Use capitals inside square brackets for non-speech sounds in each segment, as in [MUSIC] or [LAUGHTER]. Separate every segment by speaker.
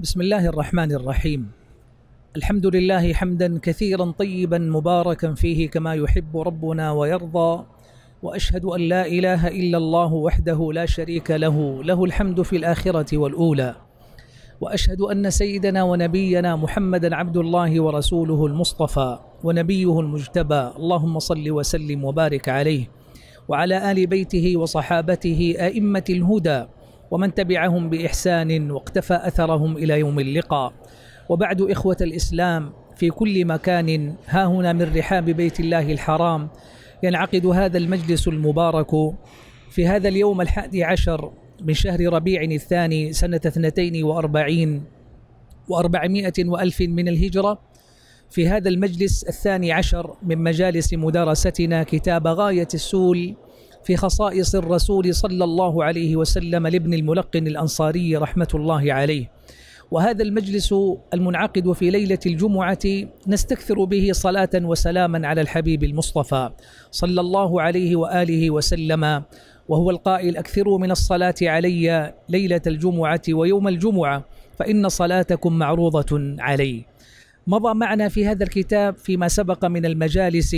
Speaker 1: بسم الله الرحمن الرحيم الحمد لله حمدا كثيرا طيبا مباركا فيه كما يحب ربنا ويرضى واشهد ان لا اله الا الله وحده لا شريك له له الحمد في الاخره والاولى واشهد ان سيدنا ونبينا محمدا عبد الله ورسوله المصطفى ونبيه المجتبى اللهم صل وسلم وبارك عليه وعلى ال بيته وصحابته ائمه الهدى ومن تبعهم باحسان واقتفى اثرهم الى يوم اللقاء وبعد اخوه الاسلام في كل مكان ها هنا من رحاب بيت الله الحرام ينعقد هذا المجلس المبارك في هذا اليوم الحادي عشر من شهر ربيع الثاني سنة اثنتين وأربعين وأربعمائة وألف من الهجرة في هذا المجلس الثاني عشر من مجالس مدارستنا كتاب غاية السول في خصائص الرسول صلى الله عليه وسلم لابن الملقن الأنصاري رحمة الله عليه وهذا المجلس المنعقد في ليله الجمعه نستكثر به صلاه وسلاما على الحبيب المصطفى صلى الله عليه واله وسلم وهو القائل اكثروا من الصلاه علي ليله الجمعه ويوم الجمعه فان صلاتكم معروضه علي مضى معنا في هذا الكتاب فيما سبق من المجالس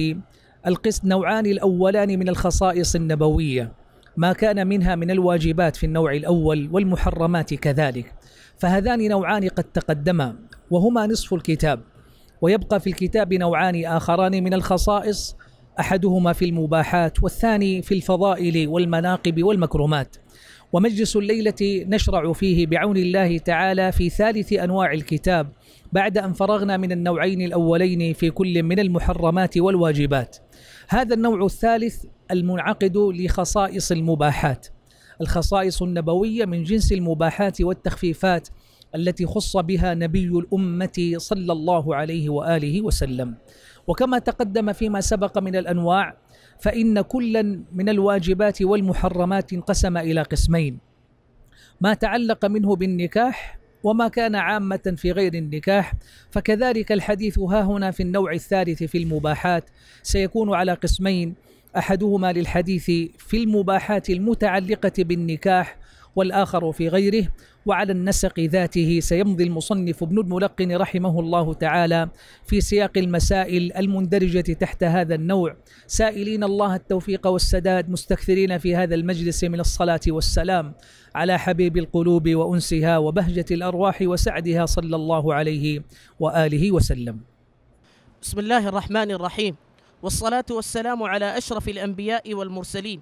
Speaker 1: القسط نوعان الأولان من الخصائص النبوية ما كان منها من الواجبات في النوع الأول والمحرمات كذلك فهذان نوعان قد تقدما وهما نصف الكتاب ويبقى في الكتاب نوعان آخران من الخصائص أحدهما في المباحات والثاني في الفضائل والمناقب والمكرمات ومجلس الليلة نشرع فيه بعون الله تعالى في ثالث أنواع الكتاب بعد أن فرغنا من النوعين الأولين في كل من المحرمات والواجبات هذا النوع الثالث المنعقد لخصائص المباحات الخصائص النبوية من جنس المباحات والتخفيفات التي خص بها نبي الأمة صلى الله عليه وآله وسلم وكما تقدم فيما سبق من الأنواع فإن كلا من الواجبات والمحرمات انقسم إلى قسمين ما تعلق منه بالنكاح وما كان عامة في غير النكاح فكذلك الحديث ها هنا في النوع الثالث في المباحات سيكون على قسمين أحدهما للحديث في المباحات المتعلقة بالنكاح والآخر في غيره وعلى النسق ذاته سيمضي المصنف ابن الملقن رحمه الله تعالى في سياق المسائل المندرجة تحت هذا النوع سائلين الله التوفيق والسداد مستكثرين في هذا المجلس من الصلاة والسلام على حبيب القلوب وأنسها وبهجة الأرواح وسعدها صلى الله عليه وآله وسلم
Speaker 2: بسم الله الرحمن الرحيم والصلاة والسلام على أشرف الأنبياء والمرسلين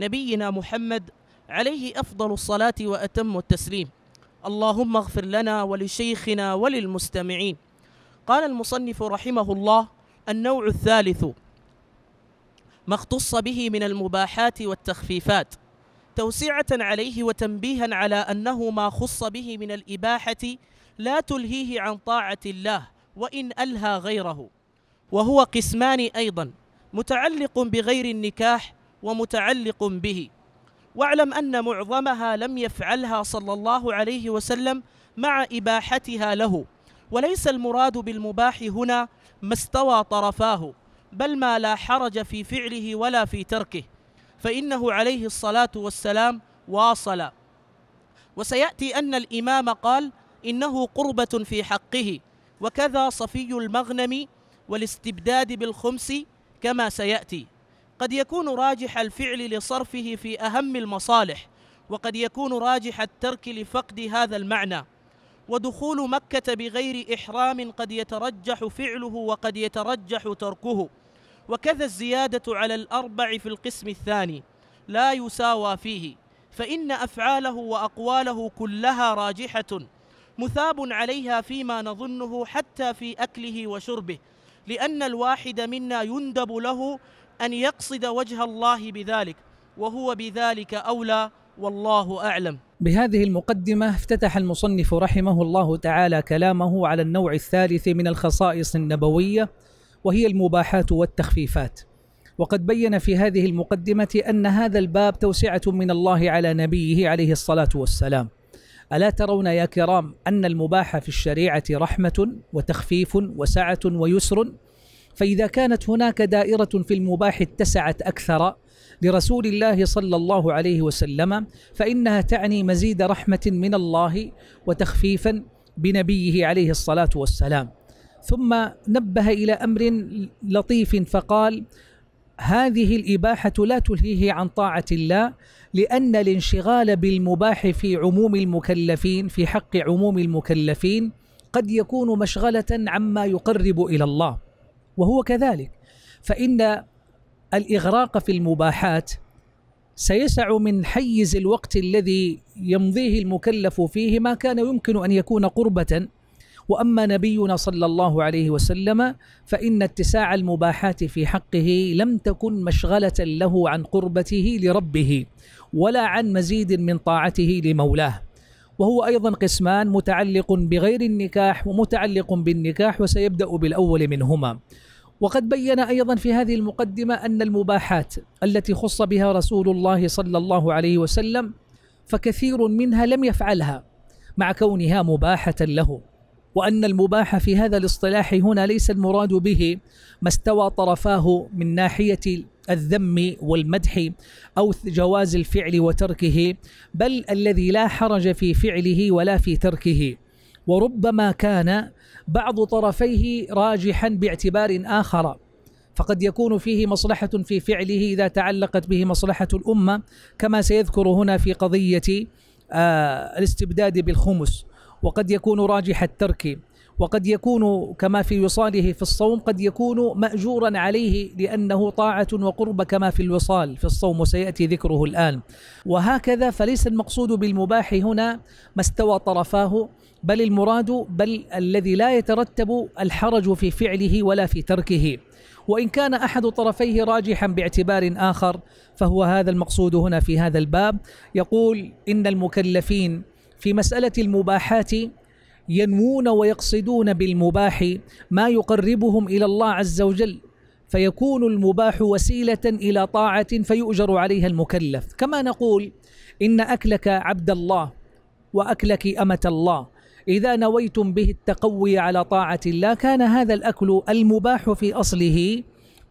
Speaker 2: نبينا محمد عليه أفضل الصلاة وأتم التسليم اللهم اغفر لنا ولشيخنا وللمستمعين قال المصنف رحمه الله النوع الثالث ما اختص به من المباحات والتخفيفات توسعة عليه وتنبيها على أنه ما خص به من الإباحة لا تلهيه عن طاعة الله وإن ألهى غيره وهو قسمان أيضا متعلق بغير النكاح ومتعلق به واعلم أن معظمها لم يفعلها صلى الله عليه وسلم مع إباحتها له وليس المراد بالمباح هنا ما استوى طرفاه بل ما لا حرج في فعله ولا في تركه فإنه عليه الصلاة والسلام واصل وسيأتي أن الإمام قال إنه قربة في حقه وكذا صفي المغنم والاستبداد بالخمس كما سيأتي قد يكون راجح الفعل لصرفه في أهم المصالح وقد يكون راجح الترك لفقد هذا المعنى ودخول مكة بغير إحرام قد يترجح فعله وقد يترجح تركه وكذا الزيادة على الأربع في القسم الثاني لا يساوى فيه فإن أفعاله وأقواله كلها راجحة مثاب عليها فيما نظنه حتى في أكله وشربه لأن الواحد منا يندب له أن يقصد وجه الله بذلك وهو بذلك أولى والله أعلم
Speaker 1: بهذه المقدمة افتتح المصنف رحمه الله تعالى كلامه على النوع الثالث من الخصائص النبوية وهي المباحات والتخفيفات وقد بين في هذه المقدمة أن هذا الباب توسعة من الله على نبيه عليه الصلاة والسلام ألا ترون يا كرام أن المباح في الشريعة رحمة وتخفيف وسعة ويسر فإذا كانت هناك دائرة في المباح اتسعت أكثر لرسول الله صلى الله عليه وسلم فإنها تعني مزيد رحمة من الله وتخفيفا بنبيه عليه الصلاة والسلام ثم نبه إلى أمر لطيف فقال هذه الإباحة لا تلهيه عن طاعة الله لأن الانشغال بالمباح في عموم المكلفين في حق عموم المكلفين قد يكون مشغلة عما يقرب إلى الله وهو كذلك فإن الإغراق في المباحات سيسع من حيز الوقت الذي يمضيه المكلف فيه ما كان يمكن أن يكون قربة وأما نبينا صلى الله عليه وسلم فإن اتساع المباحات في حقه لم تكن مشغلة له عن قربته لربه ولا عن مزيد من طاعته لمولاه وهو أيضا قسمان متعلق بغير النكاح ومتعلق بالنكاح وسيبدأ بالأول منهما وقد بين ايضا في هذه المقدمه ان المباحات التي خص بها رسول الله صلى الله عليه وسلم فكثير منها لم يفعلها مع كونها مباحه له وان المباح في هذا الاصطلاح هنا ليس المراد به ما استوى طرفاه من ناحيه الذم والمدح او جواز الفعل وتركه بل الذي لا حرج في فعله ولا في تركه وربما كان بعض طرفيه راجحا باعتبار آخر فقد يكون فيه مصلحة في فعله إذا تعلقت به مصلحة الأمة كما سيذكر هنا في قضية آه الاستبداد بالخمس وقد يكون راجح الترك وقد يكون كما في وصاله في الصوم قد يكون مأجورا عليه لأنه طاعة وقرب كما في الوصال في الصوم وسيأتي ذكره الآن وهكذا فليس المقصود بالمباح هنا ما استوى طرفاه بل المراد بل الذي لا يترتب الحرج في فعله ولا في تركه وإن كان أحد طرفيه راجحا باعتبار آخر فهو هذا المقصود هنا في هذا الباب يقول إن المكلفين في مسألة المباحات ينوون ويقصدون بالمباح ما يقربهم الى الله عز وجل فيكون المباح وسيله الى طاعه فيؤجر عليها المكلف كما نقول ان اكلك عبد الله واكلك امه الله اذا نويتم به التقوي على طاعه الله كان هذا الاكل المباح في اصله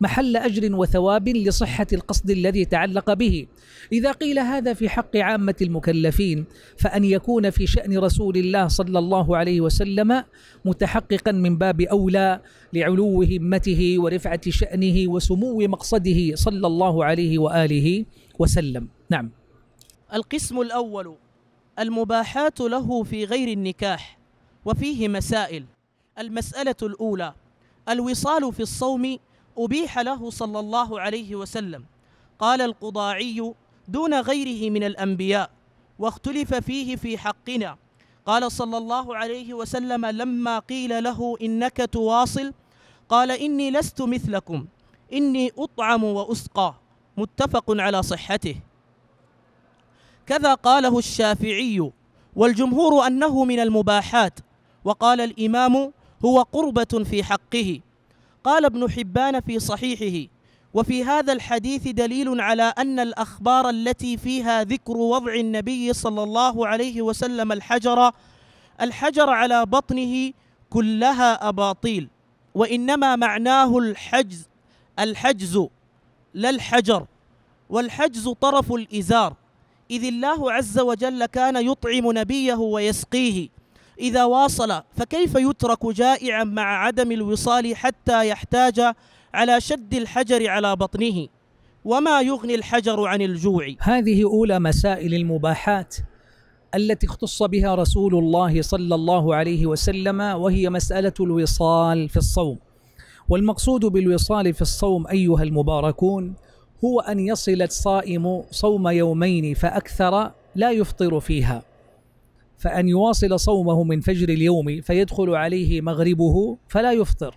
Speaker 1: محل اجر وثواب لصحه القصد الذي تعلق به اذا قيل هذا في حق عامه المكلفين فان يكون في شان رسول الله صلى الله عليه وسلم متحققا من باب اولى لعلو همته ورفعه شانه وسمو مقصده صلى الله عليه واله وسلم نعم
Speaker 2: القسم الاول المباحات له في غير النكاح وفيه مسائل المساله الاولى الوصال في الصوم أبيح له صلى الله عليه وسلم قال القضاعي دون غيره من الأنبياء واختلف فيه في حقنا قال صلى الله عليه وسلم لما قيل له إنك تواصل قال إني لست مثلكم إني أطعم وأسقى متفق على صحته كذا قاله الشافعي والجمهور أنه من المباحات وقال الإمام هو قربة في حقه قال ابن حبان في صحيحه وفي هذا الحديث دليل على أن الأخبار التي فيها ذكر وضع النبي صلى الله عليه وسلم الحجر الحجر على بطنه كلها أباطيل وإنما معناه الحجز الحجز لا الحجر والحجز طرف الإزار إذ الله عز وجل كان يطعم نبيه ويسقيه إذا واصل فكيف يترك جائعا مع عدم الوصال حتى يحتاج على شد الحجر على بطنه وما يغني الحجر عن الجوع هذه أولى مسائل المباحات التي
Speaker 1: اختص بها رسول الله صلى الله عليه وسلم وهي مسألة الوصال في الصوم والمقصود بالوصال في الصوم أيها المباركون هو أن يصل الصائم صوم يومين فأكثر لا يفطر فيها فأن يواصل صومه من فجر اليوم فيدخل عليه مغربه فلا يفطر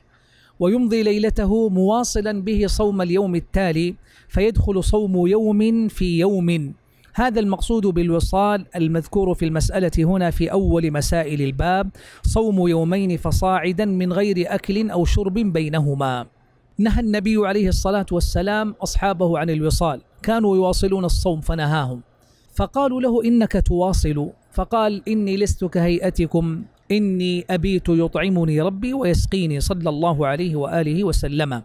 Speaker 1: ويمضي ليلته مواصلا به صوم اليوم التالي فيدخل صوم يوم في يوم هذا المقصود بالوصال المذكور في المسألة هنا في أول مسائل الباب صوم يومين فصاعدا من غير أكل أو شرب بينهما نهى النبي عليه الصلاة والسلام أصحابه عن الوصال كانوا يواصلون الصوم فنهاهم فقالوا له إنك تواصل فقال إني لست كهيئتكم إني أبيت يطعمني ربي ويسقيني صلى الله عليه وآله وسلم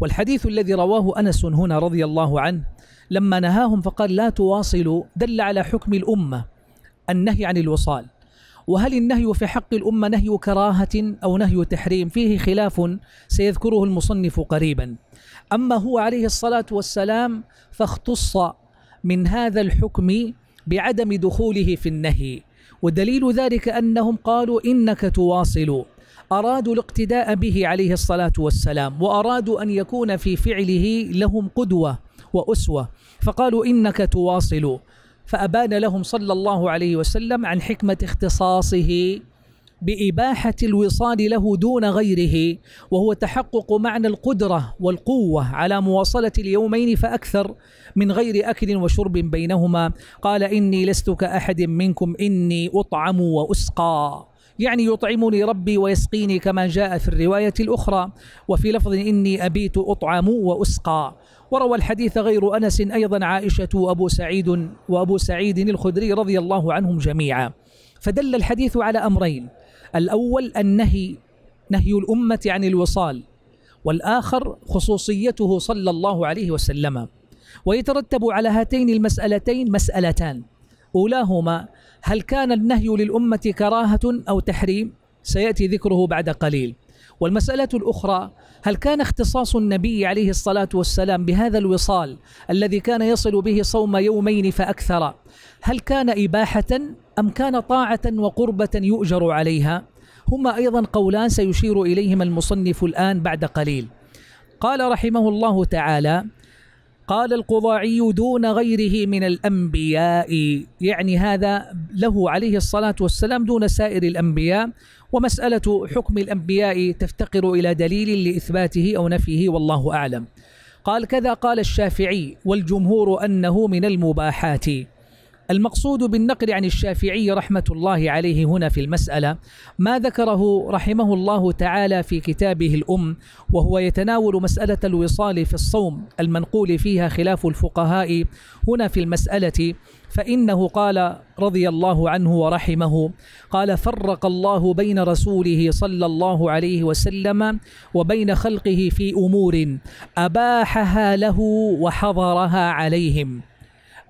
Speaker 1: والحديث الذي رواه أنس هنا رضي الله عنه لما نهاهم فقال لا تواصلوا دل على حكم الأمة النهي عن الوصال وهل النهي في حق الأمة نهي كراهة أو نهي تحريم فيه خلاف سيذكره المصنف قريبا أما هو عليه الصلاة والسلام فاختص من هذا الحكم بعدم دخوله في النهي ودليل ذلك أنهم قالوا إنك تواصل أرادوا الاقتداء به عليه الصلاة والسلام وأرادوا أن يكون في فعله لهم قدوة وأسوة فقالوا إنك تواصل فأبان لهم صلى الله عليه وسلم عن حكمة اختصاصه بإباحة الوصال له دون غيره وهو تحقق معنى القدرة والقوة على مواصلة اليومين فأكثر من غير أكل وشرب بينهما قال إني لست كأحد منكم إني أطعم وأسقى يعني يطعمني ربي ويسقيني كما جاء في الرواية الأخرى وفي لفظ إني أبيت أطعم وأسقى وروى الحديث غير أنس أيضا عائشة وأبو سعيد وأبو سعيد الخدري رضي الله عنهم جميعا فدل الحديث على أمرين الأول النهي نهي الأمة عن الوصال والآخر خصوصيته صلى الله عليه وسلم ويترتب على هاتين المسألتين مسألتان أولاهما هل كان النهي للأمة كراهة أو تحريم سيأتي ذكره بعد قليل والمسألة الأخرى هل كان اختصاص النبي عليه الصلاة والسلام بهذا الوصال الذي كان يصل به صوم يومين فأكثر هل كان إباحة أم كان طاعة وقربة يؤجر عليها هما أيضا قولان سيشير إليهما المصنف الآن بعد قليل قال رحمه الله تعالى قال القضاعي دون غيره من الأنبياء يعني هذا له عليه الصلاة والسلام دون سائر الأنبياء ومسألة حكم الأنبياء تفتقر إلى دليل لإثباته أو نفيه والله أعلم قال كذا قال الشافعي والجمهور أنه من المباحات المقصود بالنقل عن الشافعي رحمه الله عليه هنا في المساله ما ذكره رحمه الله تعالى في كتابه الام وهو يتناول مساله الوصال في الصوم المنقول فيها خلاف الفقهاء هنا في المساله فانه قال رضي الله عنه ورحمه قال فرق الله بين رسوله صلى الله عليه وسلم وبين خلقه في امور اباحها له وحظرها عليهم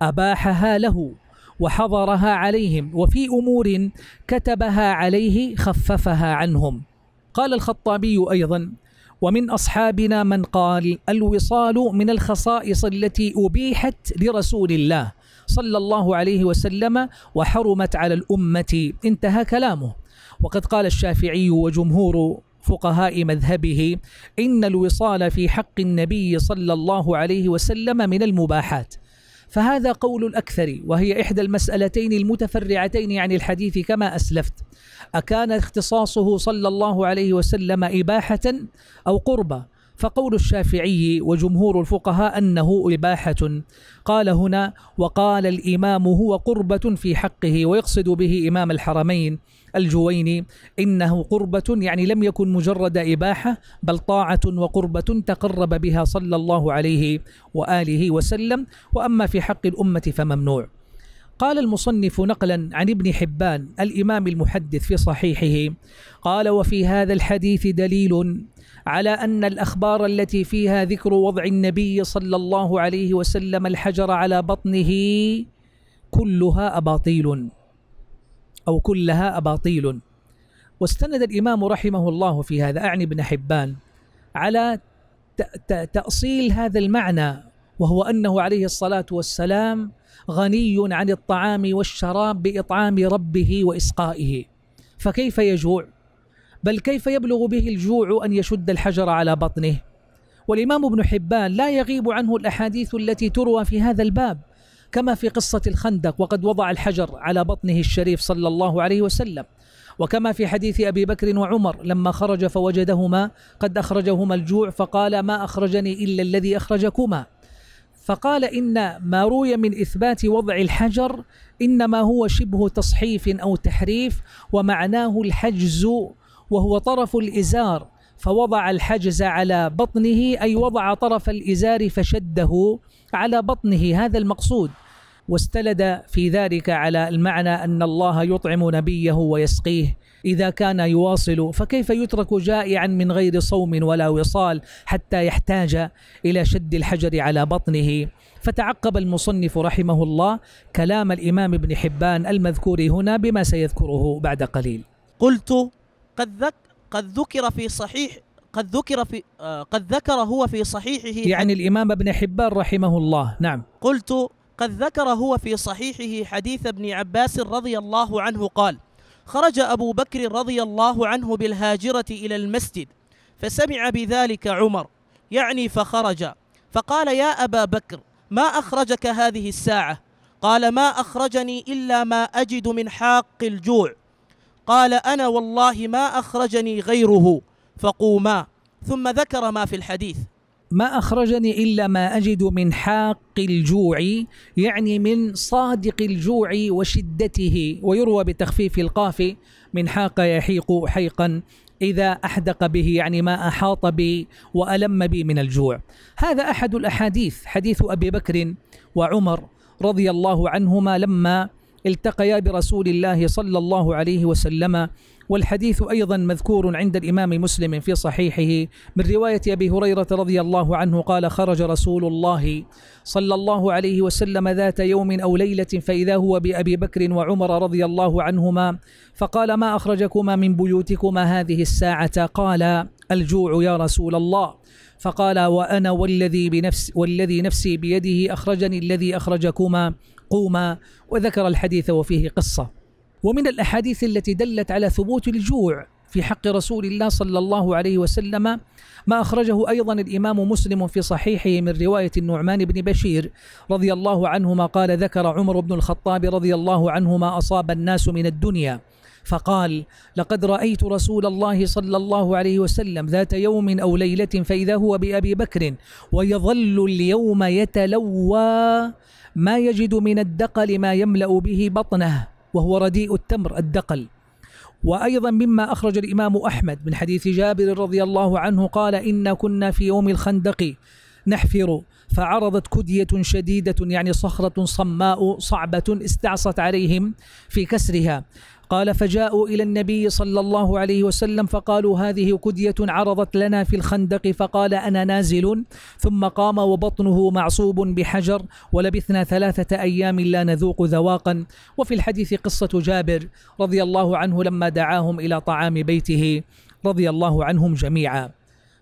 Speaker 1: اباحها له وحضرها عليهم وفي امور كتبها عليه خففها عنهم قال الخطابي ايضا ومن اصحابنا من قال الوصال من الخصائص التي ابيحت لرسول الله صلى الله عليه وسلم وحرمت على الامه انتهى كلامه وقد قال الشافعي وجمهور فقهاء مذهبه ان الوصال في حق النبي صلى الله عليه وسلم من المباحات فهذا قول الأكثر وهي إحدى المسألتين المتفرعتين عن الحديث كما أسلفت أكان اختصاصه صلى الله عليه وسلم إباحة أو قربة فقول الشافعي وجمهور الفقهاء أنه إباحة قال هنا وقال الإمام هو قربة في حقه ويقصد به إمام الحرمين الجويني إنه قربة يعني لم يكن مجرد إباحة بل طاعة وقربة تقرب بها صلى الله عليه وآله وسلم وأما في حق الأمة فممنوع قال المصنف نقلا عن ابن حبان الإمام المحدث في صحيحه قال وفي هذا الحديث دليل على أن الأخبار التي فيها ذكر وضع النبي صلى الله عليه وسلم الحجر على بطنه كلها أباطيل أو كلها أباطيل واستند الإمام رحمه الله في هذا أعني ابن حبان على تأصيل هذا المعنى وهو أنه عليه الصلاة والسلام غني عن الطعام والشراب بإطعام ربه وإسقائه فكيف يجوع بل كيف يبلغ به الجوع أن يشد الحجر على بطنه والإمام ابن حبان لا يغيب عنه الأحاديث التي تروى في هذا الباب كما في قصة الخندق وقد وضع الحجر على بطنه الشريف صلى الله عليه وسلم وكما في حديث أبي بكر وعمر لما خرج فوجدهما قد أخرجهما الجوع فقال ما أخرجني إلا الذي أخرجكما فقال إن ما روي من إثبات وضع الحجر إنما هو شبه تصحيف أو تحريف ومعناه الحجز وهو طرف الإزار فوضع الحجز على بطنه أي وضع طرف الإزار فشده على بطنه هذا المقصود واستند في ذلك على المعنى أن الله يطعم نبيه ويسقيه إذا كان يواصل فكيف يترك جائعا من غير صوم ولا وصال حتى يحتاج إلى شد الحجر على بطنه فتعقب المصنف رحمه الله كلام الإمام ابن حبان المذكور هنا بما سيذكره بعد قليل
Speaker 2: قلت قد ذك قد ذكر في صحيح قد ذكر في آه، قد ذكر هو في صحيحه يعني
Speaker 1: الإمام ابن حبان رحمه الله نعم
Speaker 2: قلت قد ذكر هو في صحيحه حديث ابن عباس رضي الله عنه قال خرج أبو بكر رضي الله عنه بالهاجرة إلى المسجد فسمع بذلك عمر يعني فخرج فقال يا أبا بكر ما أخرجك هذه الساعة قال ما أخرجني إلا ما أجد من حاق الجوع قال أنا والله ما أخرجني غيره فقوما ثم ذكر ما في الحديث ما أخرجني إلا ما أجد من حاق
Speaker 1: الجوع يعني من صادق الجوع وشدته ويروى بتخفيف القاف من حاق يحيق حيقا إذا أحدق به يعني ما أحاط بي وألم بي من الجوع هذا أحد الأحاديث حديث أبي بكر وعمر رضي الله عنهما لما التقيا برسول الله صلى الله عليه وسلم والحديث أيضا مذكور عند الإمام مسلم في صحيحه من رواية أبي هريرة رضي الله عنه قال خرج رسول الله صلى الله عليه وسلم ذات يوم أو ليلة فإذا هو بأبي بكر وعمر رضي الله عنهما فقال ما أخرجكما من بيوتكما هذه الساعة قال الجوع يا رسول الله فقال وأنا والذي بنفس والذي نفسي بيده أخرجني الذي أخرجكما قوما وذكر الحديث وفيه قصة ومن الاحاديث التي دلت على ثبوت الجوع في حق رسول الله صلى الله عليه وسلم ما أخرجه أيضا الإمام مسلم في صحيحه من رواية النعمان بن بشير رضي الله عنهما قال ذكر عمر بن الخطاب رضي الله عنه ما أصاب الناس من الدنيا فقال لقد رأيت رسول الله صلى الله عليه وسلم ذات يوم أو ليلة فإذا هو بأبي بكر ويظل اليوم يتلوى ما يجد من الدقل ما يملأ به بطنه وهو رديء التمر الدقل وأيضا مما أخرج الإمام أحمد من حديث جابر رضي الله عنه قال إنا كنا في يوم الخندق نحفر فعرضت كدية شديدة يعني صخرة صماء صعبة استعصت عليهم في كسرها قال فجاءوا إلى النبي صلى الله عليه وسلم فقالوا هذه كدية عرضت لنا في الخندق فقال أنا نازل ثم قام وبطنه معصوب بحجر ولبثنا ثلاثة أيام لا نذوق ذواقا وفي الحديث قصة جابر رضي الله عنه لما دعاهم إلى طعام بيته رضي الله عنهم جميعا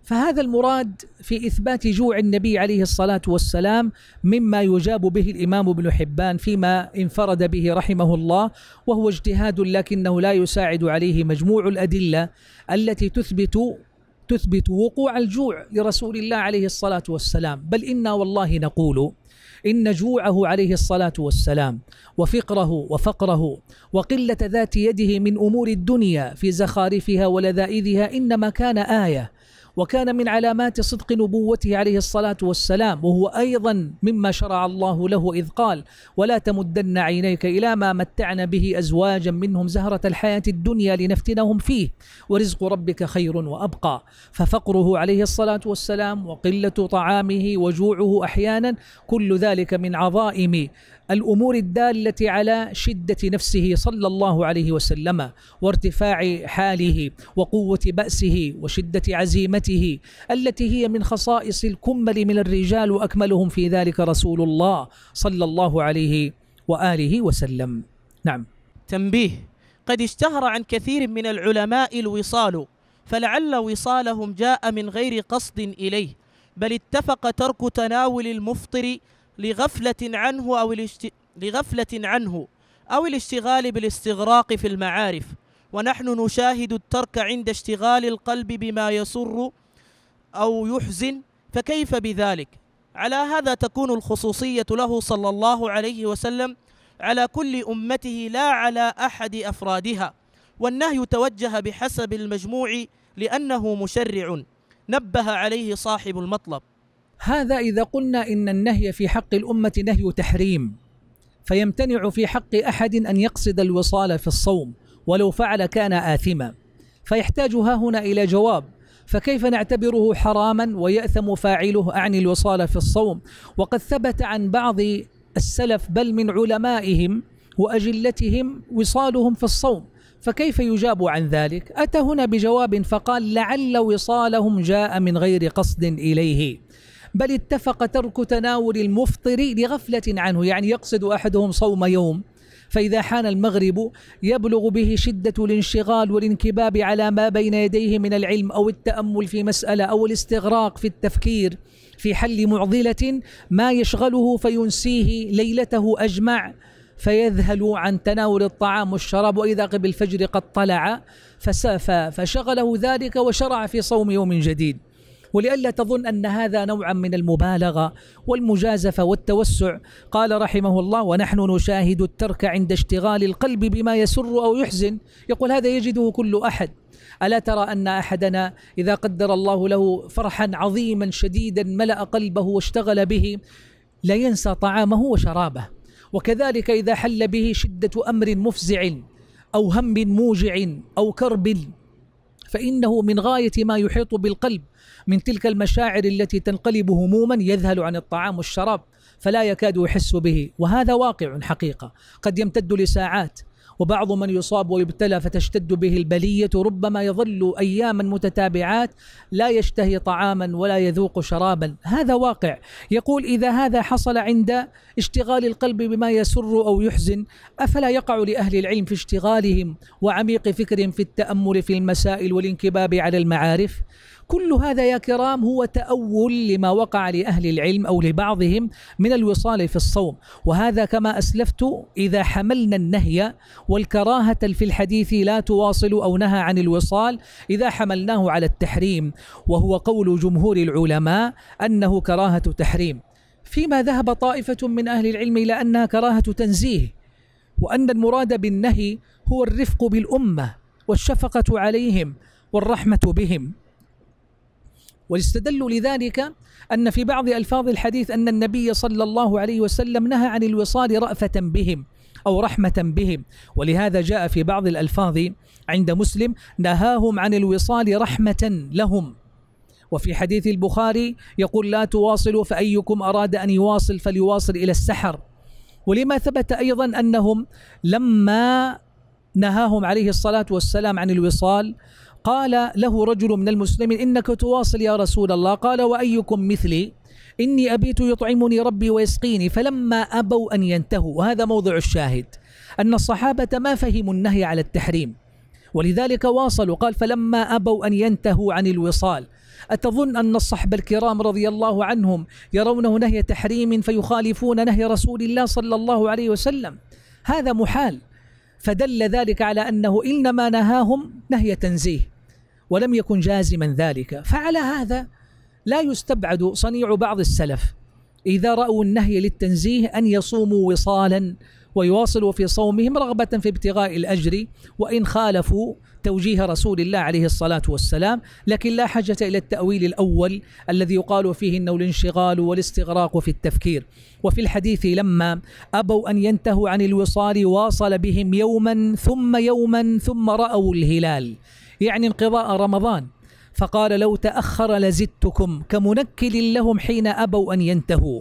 Speaker 1: فهذا المراد في إثبات جوع النبي عليه الصلاة والسلام مما يجاب به الإمام ابن حبان فيما انفرد به رحمه الله وهو اجتهاد لكنه لا يساعد عليه مجموع الأدلة التي تثبت تثبت وقوع الجوع لرسول الله عليه الصلاة والسلام بل إنا والله نقول إن جوعه عليه الصلاة والسلام وفقره وفقره وقلة ذات يده من أمور الدنيا في زخارفها ولذائذها إنما كان آية وكان من علامات صدق نبوته عليه الصلاة والسلام وهو أيضا مما شرع الله له إذ قال ولا تمدن عينيك إلى ما متعنا به أزواجا منهم زهرة الحياة الدنيا لنفتنهم فيه ورزق ربك خير وأبقى ففقره عليه الصلاة والسلام وقلة طعامه وجوعه أحيانا كل ذلك من عظائم الامور الداله على شده نفسه صلى الله عليه وسلم وارتفاع حاله وقوه باسه وشده عزيمته التي هي من خصائص الكمل من الرجال واكملهم في ذلك رسول الله
Speaker 2: صلى الله عليه واله وسلم. نعم. تنبيه قد اشتهر عن كثير من العلماء الوصال فلعل وصالهم جاء من غير قصد اليه بل اتفق ترك تناول المفطر لغفلة عنه أو الاشت... لغفلة عنه أو الاشتغال بالاستغراق في المعارف ونحن نشاهد الترك عند اشتغال القلب بما يسر أو يحزن فكيف بذلك على هذا تكون الخصوصية له صلى الله عليه وسلم على كل أمته لا على أحد أفرادها والنهي توجه بحسب المجموع لأنه مشرع نبه عليه صاحب المطلب
Speaker 1: هذا إذا قلنا إن النهي في حق الأمة نهي تحريم فيمتنع في حق أحد أن يقصد الوصال في الصوم ولو فعل كان آثما فيحتاج ها هنا إلى جواب فكيف نعتبره حراما ويأثم فاعله أعني الوصال في الصوم وقد ثبت عن بعض السلف بل من علمائهم وأجلتهم وصالهم في الصوم فكيف يجاب عن ذلك أتى هنا بجواب فقال لعل وصالهم جاء من غير قصد إليه بل اتفق ترك تناول المفطر لغفلة عنه يعني يقصد أحدهم صوم يوم فإذا حان المغرب يبلغ به شدة الانشغال والانكباب على ما بين يديه من العلم أو التأمل في مسألة أو الاستغراق في التفكير في حل معضلة ما يشغله فينسيه ليلته أجمع فيذهل عن تناول الطعام والشراب وإذا قبل الفجر قد طلع فشغله ذلك وشرع في صوم يوم جديد ولئلا تظن أن هذا نوعا من المبالغة والمجازفة والتوسع قال رحمه الله ونحن نشاهد الترك عند اشتغال القلب بما يسر أو يحزن يقول هذا يجده كل أحد الا ترى ان احدنا اذا قدر الله له فرحا عظيما شديدا ملا قلبه واشتغل به لا ينسى طعامه وشرابه وكذلك اذا حل به شده امر مفزع او هم موجع او كرب فانه من غايه ما يحيط بالقلب من تلك المشاعر التي تنقلب هموما يذهل عن الطعام والشراب فلا يكاد يحس به وهذا واقع حقيقه قد يمتد لساعات وبعض من يصاب ويبتلى فتشتد به البلية ربما يظل أياما متتابعات لا يشتهي طعاما ولا يذوق شرابا هذا واقع يقول إذا هذا حصل عند اشتغال القلب بما يسر أو يحزن أفلا يقع لأهل العلم في اشتغالهم وعميق فكرهم في التأمل في المسائل والانكباب على المعارف كل هذا يا كرام هو تأول لما وقع لأهل العلم أو لبعضهم من الوصال في الصوم وهذا كما أسلفت إذا حملنا النهي والكراهة في الحديث لا تواصل أو نهى عن الوصال إذا حملناه على التحريم وهو قول جمهور العلماء أنه كراهة تحريم فيما ذهب طائفة من أهل العلم إلى أنها كراهة تنزيه وأن المراد بالنهي هو الرفق بالأمة والشفقة عليهم والرحمة بهم واستدلوا لذلك أن في بعض ألفاظ الحديث أن النبي صلى الله عليه وسلم نهى عن الوصال رأفة بهم أو رحمة بهم ولهذا جاء في بعض الألفاظ عند مسلم نهاهم عن الوصال رحمة لهم وفي حديث البخاري يقول لا تواصلوا فأيكم أراد أن يواصل فليواصل إلى السحر ولما ثبت أيضا أنهم لما نهاهم عليه الصلاة والسلام عن الوصال قال له رجل من المسلمين إنك تواصل يا رسول الله قال وأيكم مثلي إني أبيت يطعمني ربي ويسقيني فلما أبوا أن ينتهوا وهذا موضع الشاهد أن الصحابة ما فهموا النهي على التحريم ولذلك واصلوا قال فلما أبوا أن ينتهوا عن الوصال أتظن أن الصحبة الكرام رضي الله عنهم يرونه نهي تحريم فيخالفون نهي رسول الله صلى الله عليه وسلم هذا محال فدل ذلك على أنه إنما نهاهم نهي تنزيه ولم يكن جازما ذلك فعلى هذا لا يستبعد صنيع بعض السلف إذا رأوا النهي للتنزيه أن يصوموا وصالا ويواصلوا في صومهم رغبة في ابتغاء الأجر وإن خالفوا توجيه رسول الله عليه الصلاة والسلام لكن لا حاجة إلى التأويل الأول الذي يقال فيه أنه الانشغال والاستغراق في التفكير وفي الحديث لما أبوا أن ينتهوا عن الوصال واصل بهم يوما ثم يوما ثم رأوا الهلال يعني انقضاء رمضان فقال لو تأخر لزدتكم كمنكل لهم حين أبوا أن ينتهوا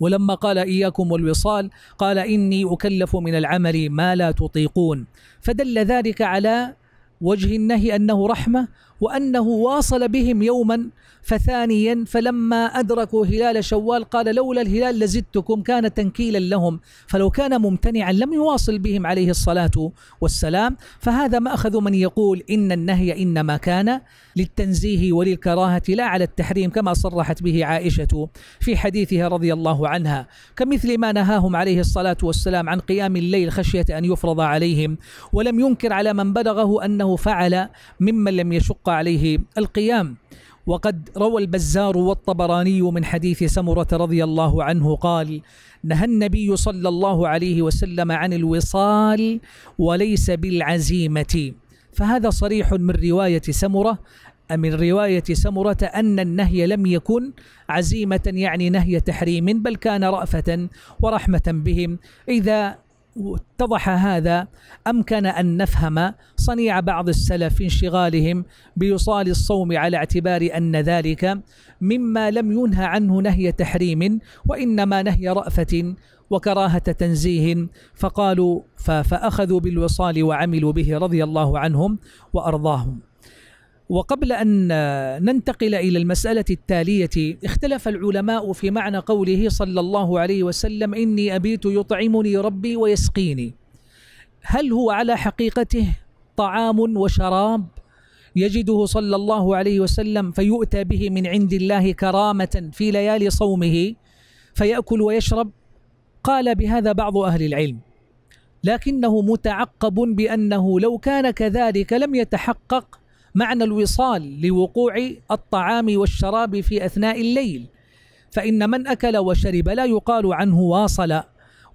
Speaker 1: ولما قال إياكم والوصال قال إني أكلف من العمل ما لا تطيقون فدل ذلك على وجه النهي أنه رحمة وأنه واصل بهم يوما فثانيا فلما أدركوا هلال شوال قال لولا الهلال لزدتكم كان تنكيلا لهم فلو كان ممتنعا لم يواصل بهم عليه الصلاة والسلام فهذا مأخذ من يقول إن النهي إنما كان للتنزيه وللكراهة لا على التحريم كما صرحت به عائشة في حديثها رضي الله عنها كمثل ما نهاهم عليه الصلاة والسلام عن قيام الليل خشية أن يفرض عليهم ولم ينكر على من بلغه أنه فعل ممن لم يشق عليه القيام وقد روى البزار والطبراني من حديث سمرة رضي الله عنه قال نهى النبي صلى الله عليه وسلم عن الوصال وليس بالعزيمة فهذا صريح من رواية سمرة من رواية سمرة أن النهي لم يكن عزيمة يعني نهي تحريم بل كان رأفة ورحمة بهم إذا واتضح هذا امكن ان نفهم صنيع بعض السلف في انشغالهم بوصال الصوم على اعتبار ان ذلك مما لم ينهى عنه نهي تحريم وانما نهي رافه وكراهه تنزيه فقالوا فاخذوا بالوصال وعملوا به رضي الله عنهم وارضاهم وقبل أن ننتقل إلى المسألة التالية اختلف العلماء في معنى قوله صلى الله عليه وسلم إني أبيت يطعمني ربي ويسقيني هل هو على حقيقته طعام وشراب يجده صلى الله عليه وسلم فيؤتى به من عند الله كرامة في ليالي صومه فيأكل ويشرب قال بهذا بعض أهل العلم لكنه متعقب بأنه لو كان كذلك لم يتحقق معنى الوصال لوقوع الطعام والشراب في اثناء الليل فان من اكل وشرب لا يقال عنه واصل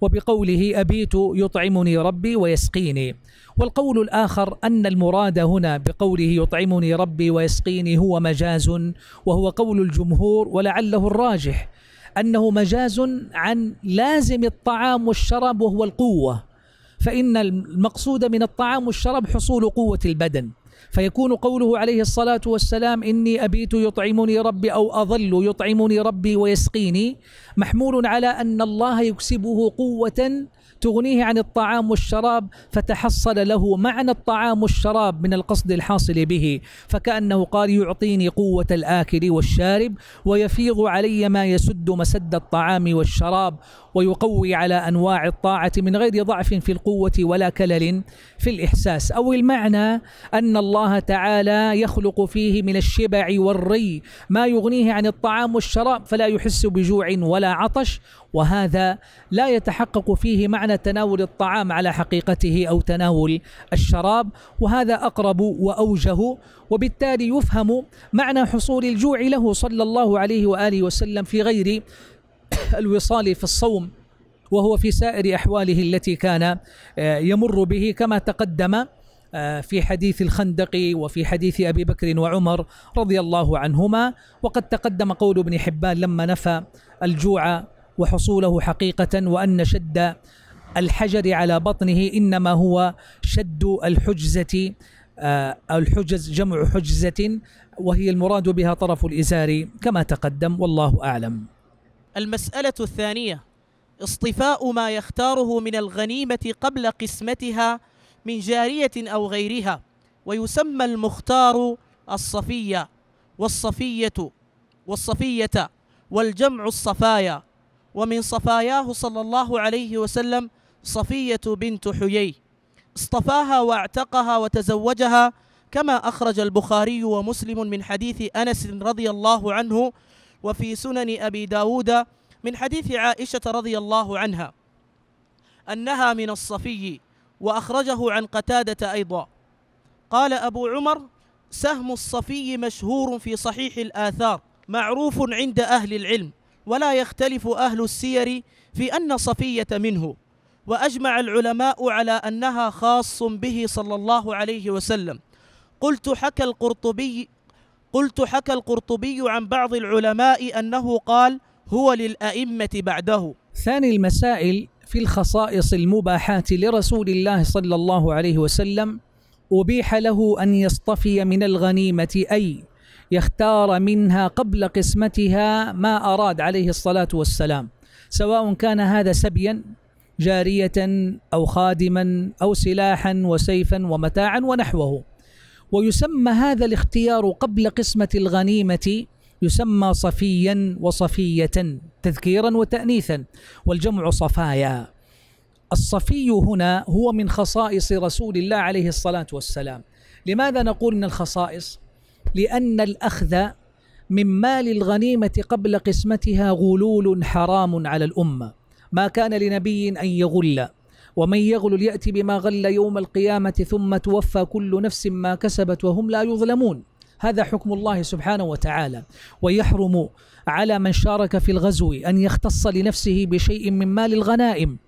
Speaker 1: وبقوله ابيت يطعمني ربي ويسقيني والقول الاخر ان المراد هنا بقوله يطعمني ربي ويسقيني هو مجاز وهو قول الجمهور ولعله الراجح انه مجاز عن لازم الطعام والشراب وهو القوه فان المقصود من الطعام والشراب حصول قوه البدن فيكون قوله عليه الصلاة والسلام إني أبيت يطعمني ربي أو أظل يطعمني ربي ويسقيني محمول على أن الله يكسبه قوة تغنيه عن الطعام والشراب فتحصل له معنى الطعام والشراب من القصد الحاصل به فكأنه قال يعطيني قوة الآكل والشارب ويفيض علي ما يسد مسد الطعام والشراب ويقوي على أنواع الطاعة من غير ضعف في القوة ولا كلل في الإحساس أو المعنى أن الله تعالى يخلق فيه من الشبع والري ما يغنيه عن الطعام والشراب فلا يحس بجوع ولا عطش وهذا لا يتحقق فيه معنى تناول الطعام على حقيقته او تناول الشراب وهذا اقرب واوجه وبالتالي يفهم معنى حصول الجوع له صلى الله عليه واله وسلم في غير [COUGHS] الوصال في الصوم وهو في سائر احواله التي كان آه، يمر به كما تقدم آه، في حديث الخندق وفي حديث ابي بكر وعمر رضي الله عنهما وقد تقدم قول ابن حبان لما نفى الجوع وحصوله حقيقة وأن شد الحجر على بطنه إنما هو شد الحجزة آه، الحجز جمع حجزة وهي المراد بها طرف الإزار كما تقدم والله أعلم
Speaker 2: المسألة الثانية اصطفاء ما يختاره من الغنيمة قبل قسمتها من جارية أو غيرها ويسمى المختار الصفية والصفية والصفية والجمع الصفايا ومن صفاياه صلى الله عليه وسلم صفية بنت حيي اصطفاها واعتقها وتزوجها كما أخرج البخاري ومسلم من حديث أنس رضي الله عنه وفي سنن أبي داود من حديث عائشة رضي الله عنها أنها من الصفي وأخرجه عن قتادة أيضا قال أبو عمر سهم الصفي مشهور في صحيح الآثار معروف عند أهل العلم ولا يختلف أهل السير في أن صفية منه وأجمع العلماء على أنها خاص به صلى الله عليه وسلم قلت حكى القرطبي قلت حكى القرطبي عن بعض العلماء أنه قال هو للأئمة بعده
Speaker 1: ثاني المسائل في الخصائص المباحات لرسول الله صلى الله عليه وسلم أبيح له أن يصطفي من الغنيمة أي يختار منها قبل قسمتها ما أراد عليه الصلاة والسلام سواء كان هذا سبيا جارية أو خادما أو سلاحا وسيفا ومتاعا ونحوه ويسمى هذا الاختيار قبل قسمة الغنيمة يسمى صفيا وصفية تذكيرا وتأنيثا والجمع صفايا الصفي هنا هو من خصائص رسول الله عليه الصلاة والسلام لماذا نقول من الخصائص؟ لأن الأخذ من مال الغنيمة قبل قسمتها غلول حرام على الأمة ما كان لنبي أن يغل ومن يغل يأتي بما غل يوم القيامة ثم توفى كل نفس ما كسبت وهم لا يظلمون هذا حكم الله سبحانه وتعالى ويحرم على من شارك في الغزو أن يختص لنفسه بشيء من مال الغنائم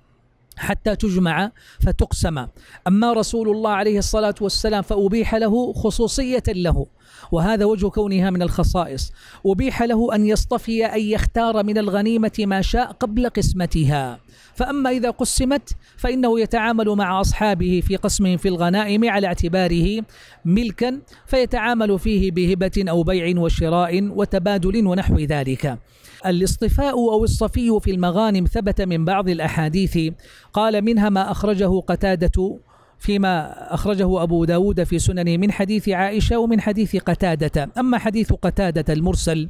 Speaker 1: حتى تجمع فتقسم أما رسول الله عليه الصلاة والسلام فأبيح له خصوصية له وهذا وجه كونها من الخصائص أبيح له أن يصطفي أن يختار من الغنيمة ما شاء قبل قسمتها فأما إذا قسمت فإنه يتعامل مع أصحابه في قسمهم في الغنائم على اعتباره ملكا فيتعامل فيه بهبة أو بيع وشراء وتبادل ونحو ذلك الاصطفاء أو الصفي في المغانم ثبت من بعض الأحاديث قال منها ما أخرجه قتادة فيما أخرجه أبو داود في سننه من حديث عائشة ومن حديث قتادة أما حديث قتادة المرسل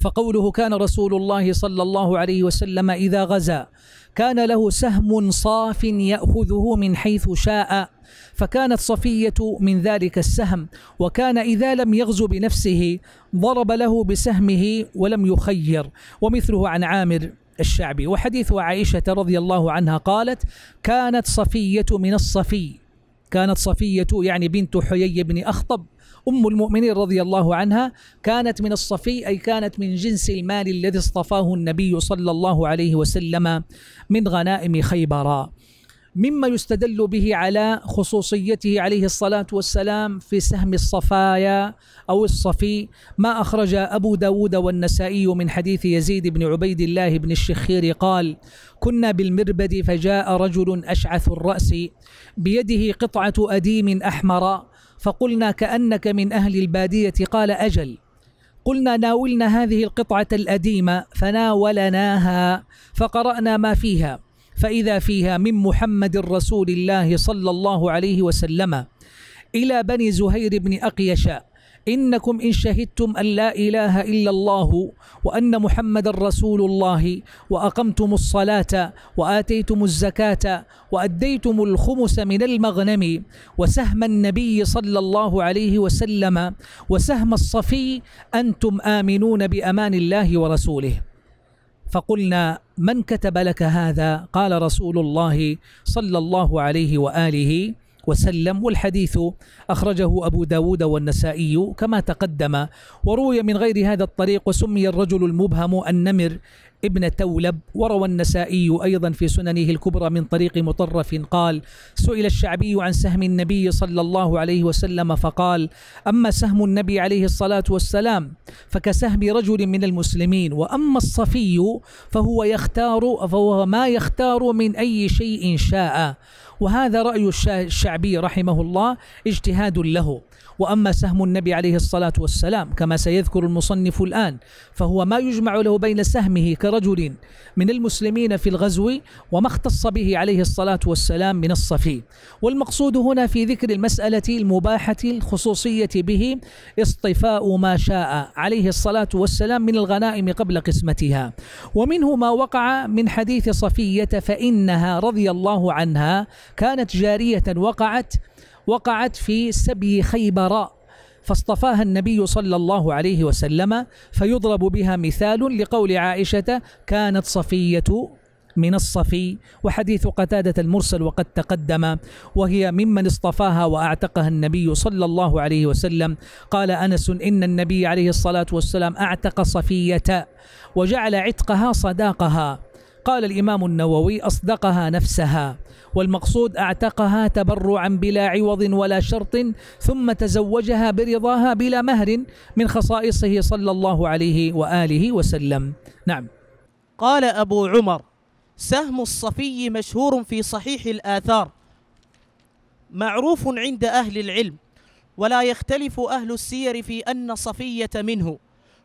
Speaker 1: فقوله كان رسول الله صلى الله عليه وسلم إذا غزا كان له سهم صاف يأخذه من حيث شاء فكانت صفية من ذلك السهم وكان إذا لم يغزو بنفسه ضرب له بسهمه ولم يخير ومثله عن عامر الشعبي وحديث عائشة رضي الله عنها قالت كانت صفية من الصفي كانت صفية يعني بنت حيي بن أخطب أم المؤمنين رضي الله عنها كانت من الصفي أي كانت من جنس المال الذي اصطفاه النبي صلى الله عليه وسلم من غنائم خيبر مما يستدل به على خصوصيته عليه الصلاة والسلام في سهم الصفايا أو الصفي ما أخرج أبو داود والنسائي من حديث يزيد بن عبيد الله بن الشخير قال كنا بالمربد فجاء رجل أشعث الرأس بيده قطعة أديم أحمر فقلنا كأنك من أهل البادية قال أجل قلنا ناولنا هذه القطعة الأديمة فناولناها فقرأنا ما فيها فإذا فيها من محمد رسول الله صلى الله عليه وسلم إلى بني زهير بن أقيشاء إنكم إن شهدتم أن لا إله إلا الله وأن محمد رسول الله وأقمتم الصلاة وآتيتم الزكاة وأديتم الخمس من المغنم وسهم النبي صلى الله عليه وسلم وسهم الصفي أنتم آمنون بأمان الله ورسوله فقلنا من كتب لك هذا قال رسول الله صلى الله عليه وآله وسلم والحديث أخرجه أبو داود والنسائي كما تقدم وروي من غير هذا الطريق وسمي الرجل المبهم النمر ابن تولب وروى النسائي أيضا في سننه الكبرى من طريق مطرف قال سئل الشعبي عن سهم النبي صلى الله عليه وسلم فقال أما سهم النبي عليه الصلاة والسلام فكسهم رجل من المسلمين وأما الصفي فهو يختار فهو ما يختار من أي شيء شاء وهذا رأي الشعبي رحمه الله اجتهاد له وأما سهم النبي عليه الصلاة والسلام كما سيذكر المصنف الآن فهو ما يجمع له بين سهمه كرجل من المسلمين في الغزو وما اختص به عليه الصلاة والسلام من الصفي والمقصود هنا في ذكر المسألة المباحة الخصوصية به اصطفاء ما شاء عليه الصلاة والسلام من الغنائم قبل قسمتها ومنه ما وقع من حديث صفية فإنها رضي الله عنها كانت جارية وقعت وقعت في سبي خيبراء فاصطفاها النبي صلى الله عليه وسلم فيضرب بها مثال لقول عائشة كانت صفية من الصفي وحديث قتادة المرسل وقد تقدم وهي ممن اصطفاها وأعتقها النبي صلى الله عليه وسلم قال أنس إن النبي عليه الصلاة والسلام أعتق صفية وجعل عتقها صداقها قال الإمام النووي أصدقها نفسها والمقصود أعتقها تبرعا بلا عوض ولا شرط ثم تزوجها برضاها بلا مهر من خصائصه صلى
Speaker 2: الله عليه وآله وسلم نعم قال أبو عمر سهم الصفي مشهور في صحيح الآثار معروف عند أهل العلم ولا يختلف أهل السير في أن صفية منه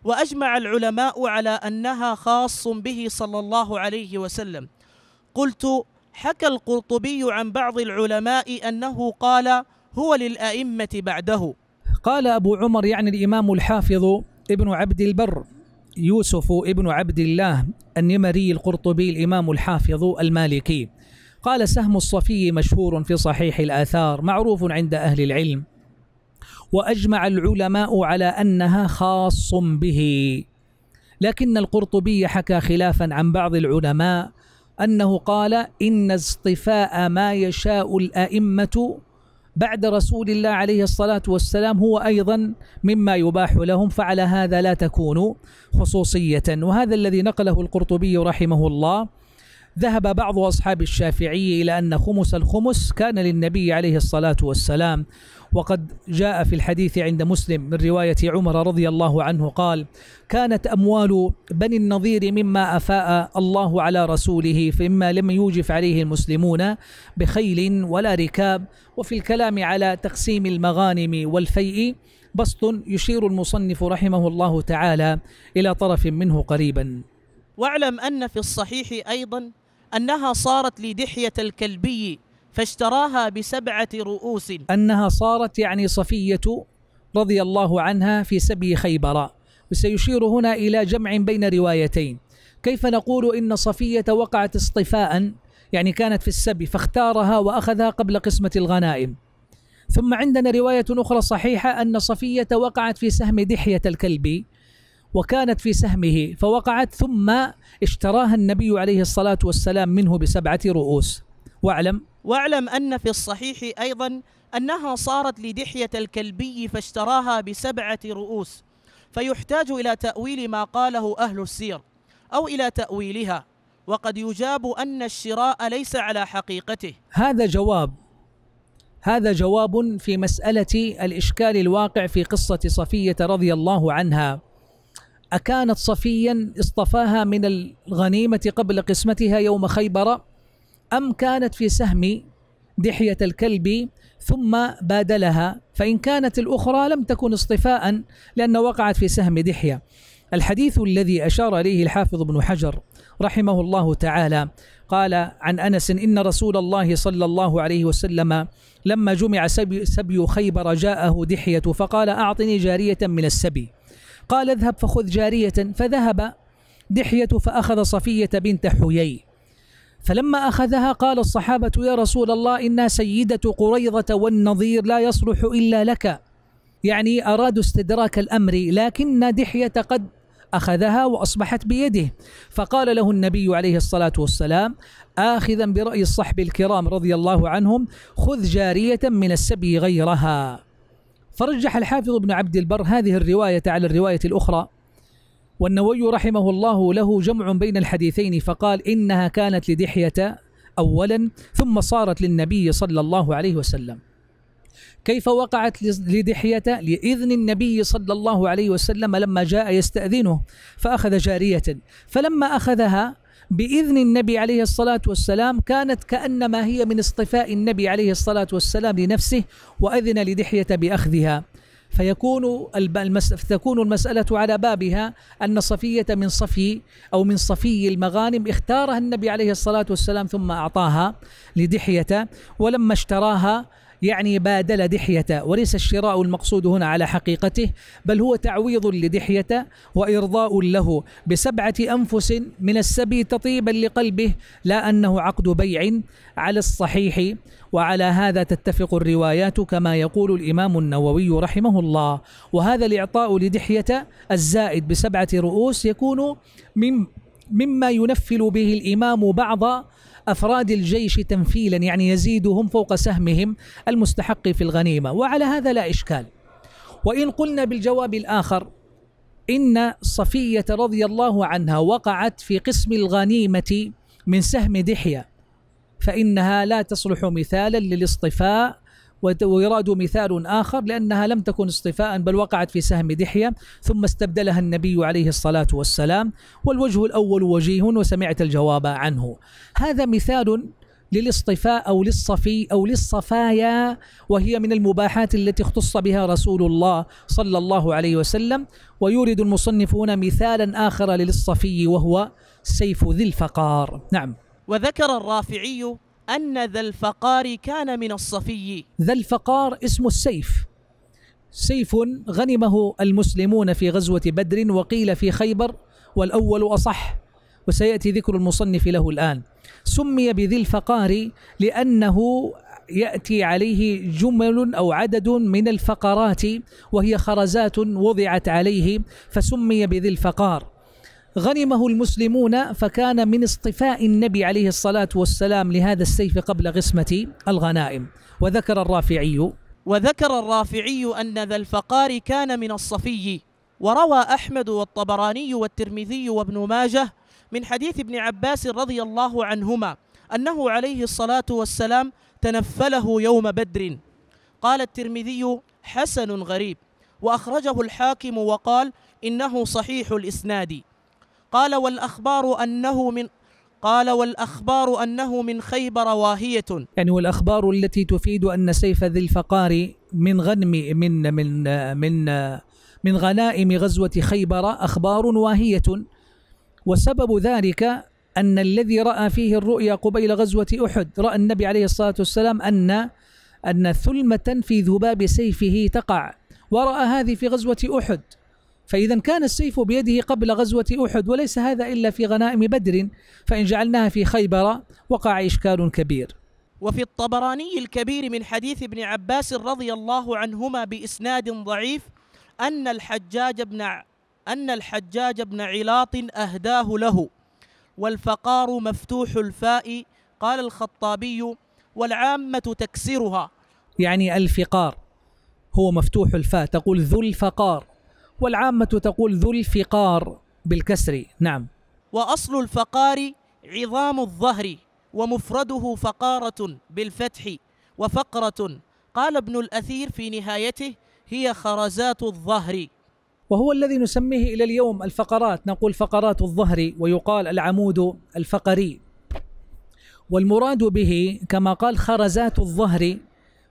Speaker 2: وأجمع العلماء على أنها خاص به صلى الله عليه وسلم قلت حكى القرطبي عن بعض العلماء أنه قال هو للأئمة بعده قال أبو عمر يعني الإمام الحافظ ابن
Speaker 1: عبد البر يوسف ابن عبد الله النمري القرطبي الإمام الحافظ المالكي قال سهم الصفي مشهور في صحيح الآثار معروف عند أهل العلم وأجمع العلماء على أنها خاص به لكن القرطبي حكى خلافا عن بعض العلماء أنه قال إن اصطفاء ما يشاء الأئمة بعد رسول الله عليه الصلاة والسلام هو أيضا مما يباح لهم فعلى هذا لا تكون خصوصية وهذا الذي نقله القرطبي رحمه الله ذهب بعض أصحاب الشافعي إلى أن خمس الخمس كان للنبي عليه الصلاة والسلام وقد جاء في الحديث عند مسلم من رواية عمر رضي الله عنه قال كانت أموال بني النظير مما أفاء الله على رسوله فإما لم يوجف عليه المسلمون بخيل ولا ركاب وفي الكلام على تقسيم المغانم والفيء بسط يشير المصنف رحمه الله تعالى إلى طرف منه قريبا
Speaker 2: واعلم أن في الصحيح أيضا أنها صارت لدحية الكلبي فاشتراها بسبعة رؤوس
Speaker 1: أنها صارت يعني صفية رضي الله عنها في سبي خيبر وسيشير هنا إلى جمع بين روايتين كيف نقول إن صفية وقعت اصطفاء يعني كانت في السبي فاختارها وأخذها قبل قسمة الغنائم ثم عندنا رواية أخرى صحيحة أن صفية وقعت في سهم دحية الكلب وكانت في سهمه فوقعت ثم اشتراها النبي عليه الصلاة والسلام
Speaker 2: منه بسبعة رؤوس واعلم واعلم أن في الصحيح أيضا أنها صارت لدحية الكلبي فاشتراها بسبعة رؤوس فيحتاج إلى تأويل ما قاله أهل السير أو إلى تأويلها وقد يجاب أن الشراء ليس على حقيقته
Speaker 1: هذا جواب هذا جواب في مسألة الإشكال الواقع في قصة صفية رضي الله عنها أكانت صفيا اصطفاها من الغنيمة قبل قسمتها يوم خيبر أم كانت في سهم دحية الكلب ثم بادلها فإن كانت الأخرى لم تكن اصطفاء لأن وقعت في سهم دحية الحديث الذي أشار إليه الحافظ ابن حجر رحمه الله تعالى قال عن أنس إن رسول الله صلى الله عليه وسلم لما جمع سبي, سبي خيبر جاءه دحية فقال أعطني جارية من السبي قال اذهب فخذ جارية فذهب دحية فأخذ صفية بنت حيي فلما أخذها قال الصحابة يا رسول الله إنا سيدة قريضة والنظير لا يصلح إلا لك يعني أرادوا استدراك الأمر لكن دحية قد أخذها وأصبحت بيده فقال له النبي عليه الصلاة والسلام آخذا برأي الصحب الكرام رضي الله عنهم خذ جارية من السبي غيرها فرجح الحافظ ابن عبد البر هذه الرواية على الرواية الأخرى والنووي رحمه الله له جمع بين الحديثين فقال إنها كانت لدحية أولا ثم صارت للنبي صلى الله عليه وسلم كيف وقعت لدحية لإذن النبي صلى الله عليه وسلم لما جاء يستأذنه فأخذ جارية فلما أخذها بإذن النبي عليه الصلاة والسلام كانت كأنما هي من اصطفاء النبي عليه الصلاة والسلام لنفسه وأذن لدحية بأخذها فيكون المس... تكون المسألة على بابها أن صفية من صفي أو من صفي المغانم اختارها النبي عليه الصلاة والسلام ثم أعطاها لدحية ولما اشتراها يعني بادل دحية وليس الشراء المقصود هنا على حقيقته بل هو تعويض لدحية وإرضاء له بسبعة أنفس من السبي تطيبا لقلبه لا أنه عقد بيع على الصحيح وعلى هذا تتفق الروايات كما يقول الإمام النووي رحمه الله وهذا الإعطاء لدحية الزائد بسبعة رؤوس يكون من مما ينفل به الإمام بعض أفراد الجيش تنفيلا يعني يزيدهم فوق سهمهم المستحق في الغنيمة وعلى هذا لا إشكال وإن قلنا بالجواب الآخر إن صفية رضي الله عنها وقعت في قسم الغنيمة من سهم دحية فإنها لا تصلح مثالا للاصطفاء ويراد مثال آخر لأنها لم تكن اصطفاء بل وقعت في سهم دحية ثم استبدلها النبي عليه الصلاة والسلام والوجه الأول وجيه وسمعت الجواب عنه هذا مثال للاصطفاء أو للصفي أو للصفايا وهي من المباحات التي اختص بها رسول الله صلى الله عليه وسلم ويورد المصنفون مثالا آخر للصفي وهو سيف ذي الفقار نعم
Speaker 2: وذكر الرافعي أن ذا الفقار كان من الصفي ذا الفقار
Speaker 1: اسم السيف سيف غنمه المسلمون في غزوة بدر وقيل في خيبر والأول أصح وسيأتي ذكر المصنف له الآن سمي بذي الفقار لأنه يأتي عليه جمل أو عدد من الفقرات وهي خرزات وضعت عليه فسمي بذي الفقار غنمه المسلمون فكان من اصطفاء النبي عليه الصلاة والسلام لهذا السيف قبل غسمة الغنائم وذكر الرافعي
Speaker 2: وذكر الرافعي أن ذا الفقار كان من الصفي وروى أحمد والطبراني والترمذي وابن ماجه من حديث ابن عباس رضي الله عنهما أنه عليه الصلاة والسلام تنفله يوم بدر قال الترمذي حسن غريب وأخرجه الحاكم وقال إنه صحيح الإسناد قال والأخبار أنه من قال والأخبار أنه من خيبر واهية يعني والأخبار التي تفيد أن سيف ذي الفقار
Speaker 1: من غنم من من من من غنائم غزوة خيبر أخبار واهية وسبب ذلك أن الذي رأى فيه الرؤيا قبيل غزوة أحد رأى النبي عليه الصلاة والسلام أن أن ثلمة في ذباب سيفه تقع ورأى هذه في غزوة أحد فإذا كان السيف بيده قبل غزوة أحد وليس هذا إلا في غنائم بدر فإن جعلناها في خيبر وقع إشكال كبير
Speaker 2: وفي الطبراني الكبير من حديث ابن عباس رضي الله عنهما بإسناد ضعيف أن الحجاج بن أن الحجاج بن علاط أهداه له والفقار مفتوح الفاء قال الخطابي والعامة تكسرها
Speaker 1: يعني الفقار هو مفتوح الفاء تقول ذو الفقار والعامة تقول ذو الفقار بالكسر نعم
Speaker 2: وأصل الفقار عظام الظهر ومفرده فقارة بالفتح وفقرة قال ابن الأثير في نهايته هي خرزات الظهر
Speaker 1: وهو الذي نسميه إلى اليوم الفقرات نقول فقرات الظهر ويقال العمود الفقري والمراد به كما قال خرزات الظهر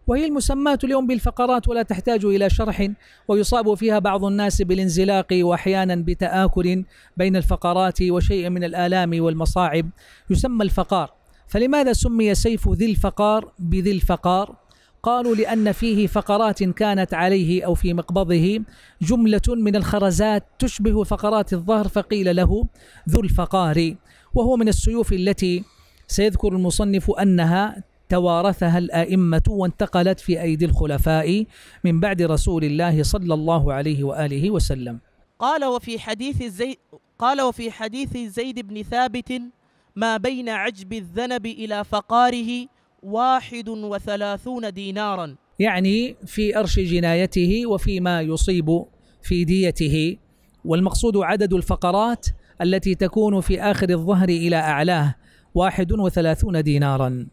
Speaker 1: وهي المسماة اليوم بالفقرات ولا تحتاج إلى شرح ويصاب فيها بعض الناس بالانزلاق وأحيانا بتآكل بين الفقرات وشيء من الآلام والمصاعب يسمى الفقار فلماذا سمي سيف ذي الفقار بذي الفقار قالوا لأن فيه فقرات كانت عليه أو في مقبضه جملة من الخرزات تشبه فقرات الظهر فقيل له ذو الفقار وهو من السيوف التي سيذكر المصنف أنها توارثها الائمه وانتقلت في ايدي الخلفاء من بعد رسول الله صلى الله عليه واله وسلم.
Speaker 2: قال وفي حديث زيد قال وفي حديث زيد بن ثابت ما بين عجب الذنب الى فقاره واحد وثلاثون دينارا.
Speaker 1: يعني في ارش جنايته وفيما يصيب في ديته والمقصود عدد الفقرات التي تكون في آخر الظهر إلى أعلاه واحد وثلاثون دينارا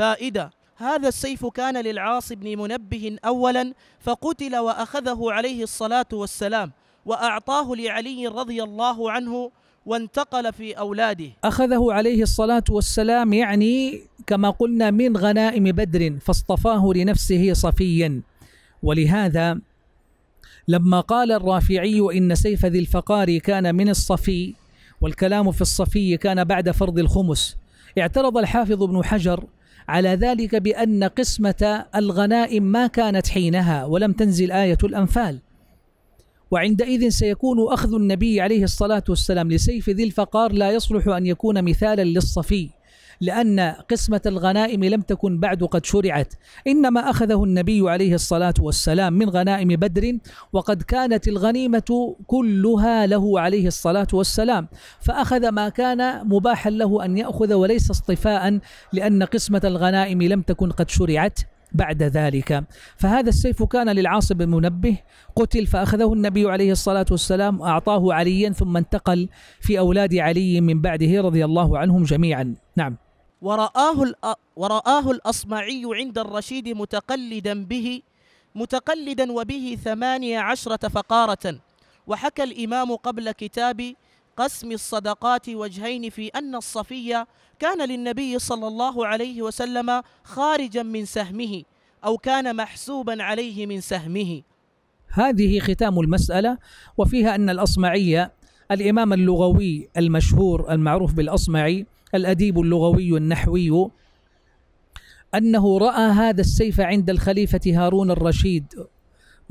Speaker 2: فائدة هذا السيف كان للعاص بن منبه أولا فقتل وأخذه عليه الصلاة والسلام وأعطاه لعلي رضي الله عنه وانتقل في أولاده
Speaker 1: أخذه عليه الصلاة والسلام يعني كما قلنا من غنائم بدر فاصطفاه لنفسه صفيا ولهذا لما قال الرافعي إن سيف ذي الفقار كان من الصفي والكلام في الصفي كان بعد فرض الخمس اعترض الحافظ ابن حجر على ذلك بأن قسمة الغنائم ما كانت حينها ولم تنزل آية الأنفال وعندئذ سيكون أخذ النبي عليه الصلاة والسلام لسيف ذي الفقار لا يصلح أن يكون مثالا للصفي لأن قسمة الغنائم لم تكن بعد قد شرعت إنما أخذه النبي عليه الصلاة والسلام من غنائم بدر وقد كانت الغنيمة كلها له عليه الصلاة والسلام فأخذ ما كان مباحا له أن يأخذ وليس اصطفاء لأن قسمة الغنائم لم تكن قد شرعت بعد ذلك فهذا السيف كان للعاص بن منبه قتل فأخذه النبي عليه الصلاة والسلام وأعطاه عليا ثم انتقل في أولاد علي من بعده رضي الله عنهم جميعا نعم
Speaker 2: ورآه ورآه الأصمعي عند الرشيد متقلدا به متقلدا وبه ثمانية عشرة فقارة وحكى الإمام قبل كتاب قسم الصدقات وجهين في أن الصفي كان للنبي صلى الله عليه وسلم خارجا من سهمه أو كان محسوبا عليه من سهمه
Speaker 1: هذه ختام المسألة وفيها أن الأصمعية الإمام اللغوي المشهور المعروف بالأصمعي الأديب اللغوي النحوي أنه رأى هذا السيف عند الخليفة هارون الرشيد